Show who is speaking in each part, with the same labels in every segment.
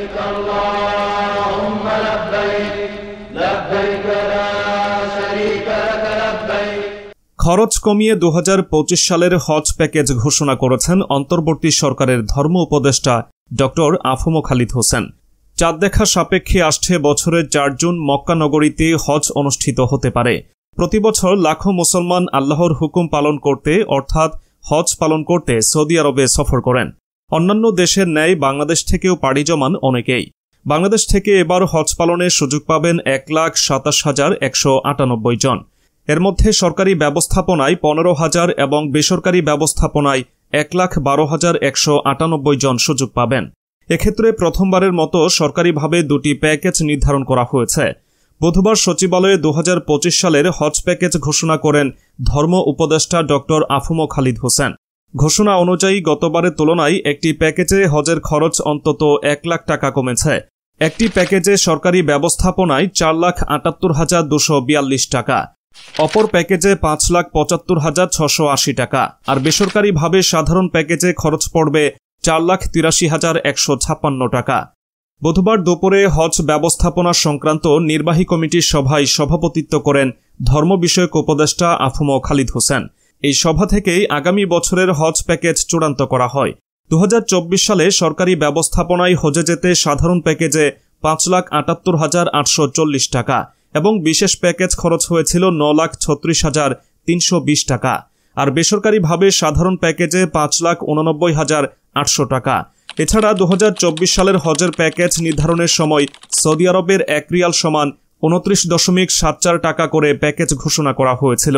Speaker 1: لبيك اللهم لبيك لبيك لا شريك لك لبيك খরচ কমিয়ে দু সালের হজ প্যাকেজ ঘোষণা করেছেন অন্তর্বর্তী সরকারের ধর্ম উপদেষ্টা ড আফম খালিদ হোসেন চাঁদ দেখা সাপেক্ষে আসছে বছরের চার জুন মক্কানগরীতে হজ অনুষ্ঠিত হতে পারে প্রতিবছর লাখো মুসলমান আল্লাহর হুকুম পালন করতে অর্থাৎ হজ পালন করতে সৌদি আরবে সফর করেন অন্যান্য দেশের ন্যায় বাংলাদেশ থেকেও পাড়ি জমান অনেকেই বাংলাদেশ থেকে এবার হজ পালনের সুযোগ পাবেন এক লাখ সাতাশ হাজার একশো আটানব্বই জন এর মধ্যে সরকারি ব্যবস্থাপনায় পনেরো হাজার এবং বেসরকারি ব্যবস্থাপনায় এক লাখ বারো হাজার একশো আটানব্বই জন সুযোগ পাবেন এক্ষেত্রে প্রথমবারের মতো সরকারিভাবে দুটি প্যাকেজ নির্ধারণ করা হয়েছে বুধবার সচিবালয়ে দু সালের হজ প্যাকেজ ঘোষণা করেন ধর্ম উপদেষ্টা ড আফুমো খালিদ হোসেন ঘোষণা অনুযায়ী গতবারের তুলনায় একটি প্যাকেজে হজের খরচ অন্তত এক লাখ টাকা কমেছে একটি প্যাকেজে সরকারি ব্যবস্থাপনায় চার লাখ আটাত্তর হাজার দুশো বিয়াল্লিশ টাকা অপর প্যাকেজে পাঁচ লাখ পঁচাত্তর হাজার ছশো আশি টাকা আর বেসরকারিভাবে সাধারণ প্যাকেজে খরচ পড়বে চার লাখ তিরাশি হাজার একশো ছাপ্পান্ন টাকা বুধবার দুপুরে হজ ব্যবস্থাপনা সংক্রান্ত নির্বাহী কমিটির সভায় সভাপতিত্ব করেন ধর্ম বিষয়ক উপদেষ্টা আফুম খালিদ হোসেন এই সভা থেকেই আগামী বছরের হজ প্যাকেজ চূড়ান্ত করা হয় দু সালে সরকারি ব্যবস্থাপনায় হজে যেতে সাধারণ প্যাকেজে পাঁচ লাখ আটাত্তর হাজার আটশো চল্লিশ টাকা এবং বিশেষ প্যাকেজ খরচ হয়েছিল ন লাখ ছত্রিশ হাজার তিনশো বিশ টাকা আর বেসরকারিভাবে সাধারণ প্যাকেজে পাঁচ লাখ উননব্বই হাজার আটশো টাকা এছাড়া দু সালের হজের প্যাকেজ নির্ধারণের সময় সৌদি আরবের এক রিয়াল সমান উনত্রিশ দশমিক সাত চার টাকা করে প্যাকেজ ঘোষণা করা হয়েছিল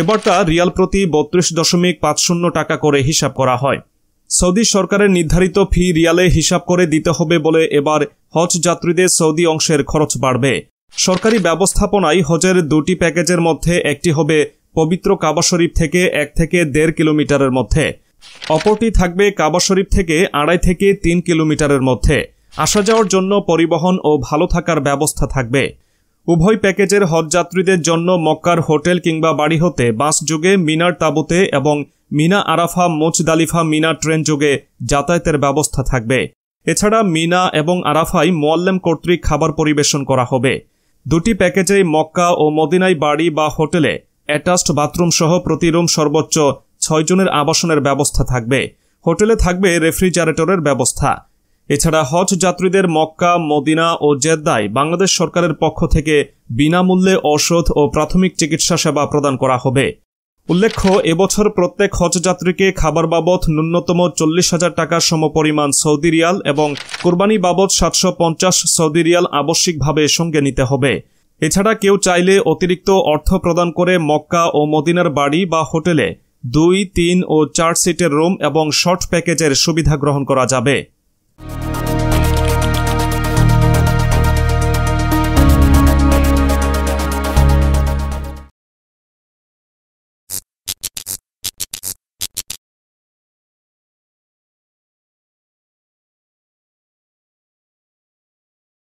Speaker 1: এবার তা রিয়াল প্রতি বত্রিশ দশমিক পাঁচ শূন্য টাকা করে হিসাব করা হয় সৌদি সরকারের নির্ধারিত ফি রিয়ালে হিসাব করে দিতে হবে বলে এবার হজ যাত্রীদের সৌদি অংশের খরচ বাড়বে সরকারি ব্যবস্থাপনায় হজের দুটি প্যাকেজের মধ্যে একটি হবে পবিত্র কাবা শরীফ থেকে এক থেকে দেড় কিলোমিটারের মধ্যে অপরটি থাকবে কাবা শরীফ থেকে আড়াই থেকে তিন কিলোমিটারের মধ্যে আসা যাওয়ার জন্য পরিবহন ও ভালো থাকার ব্যবস্থা থাকবে উভয় প্যাকেজের হজযাত্রীদের জন্য মক্কার হোটেল কিংবা বাড়ি হতে বাস মিনার তাবুতে এবং Mina Arafat Muzdalifah Mina train যোগে যাতায়াতের ব্যবস্থা থাকবে এছাড়া মিনা এবং আরাফাই মোয়াল্লেম কর্তৃক খাবার পরিবেশন করা হবে দুটি প্যাকেজেই মক্কা ও মদিনায় বাড়ি বা হোটেলে অ্যাটাচড বাথরুম সহ প্রতি রুম সর্বোচ্চ ছয়জনের আবাসনের ব্যবস্থা থাকবে হোটেলে থাকবে রেফ্রিজারেটরের ব্যবস্থা এছাড়া হজ যাত্রীদের মক্কা মদিনা ও জেদ্দায় বাংলাদেশ সরকারের পক্ষ থেকে বিনামূল্যে ঔষধ ও প্রাথমিক চিকিৎসা সেবা প্রদান করা হবে উল্লেখ্য এবছর প্রত্যেক হজ যাত্রীকে খাবার বাবদ ন্যূনতম চল্লিশ হাজার টাকার সমপরিমাণ সৌদি রিয়াল এবং কোরবানি বাবদ সাতশো পঞ্চাশ সৌদি রিয়াল আবশ্যিকভাবে সঙ্গে নিতে হবে এছাড়া কেউ চাইলে অতিরিক্ত অর্থ প্রদান করে মক্কা ও মদিনার বাড়ি বা হোটেলে দুই তিন ও চার সিটের রুম এবং শর্ট প্যাকেজের সুবিধা গ্রহণ করা যাবে